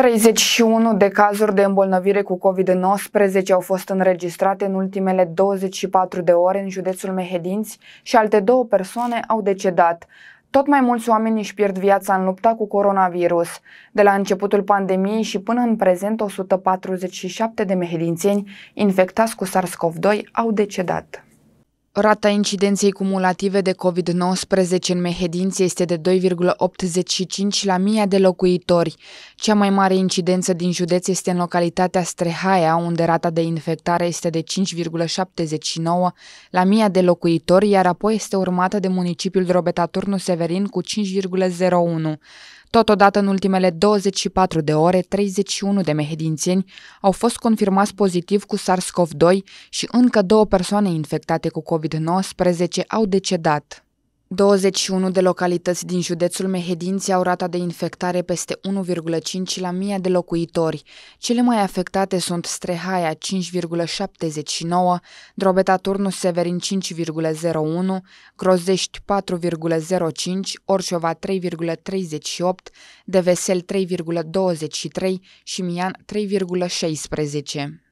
31 de cazuri de îmbolnăvire cu COVID-19 au fost înregistrate în ultimele 24 de ore în județul Mehedinți și alte două persoane au decedat. Tot mai mulți oameni își pierd viața în lupta cu coronavirus. De la începutul pandemiei și până în prezent, 147 de mehedințeni infectați cu SARS-CoV-2 au decedat. Rata incidenței cumulative de COVID-19 în Mehedinți este de 2,85 la mii de locuitori. Cea mai mare incidență din județ este în localitatea Strehaia, unde rata de infectare este de 5,79 la mii de locuitori, iar apoi este urmată de municipiul Drobeta Turnu Severin cu 5,01. Totodată, în ultimele 24 de ore, 31 de mehedințieni au fost confirmați pozitiv cu SARS-CoV-2 și încă două persoane infectate cu COVID-19 au decedat. 21 de localități din județul Mehedinți au rata de infectare peste 1,5 la 1000 de locuitori. Cele mai afectate sunt Strehaia 5,79, Drobeta Turnu Severin 5,01, Grozești 4,05, Orșova 3,38, Devesel 3,23 și Mian 3,16.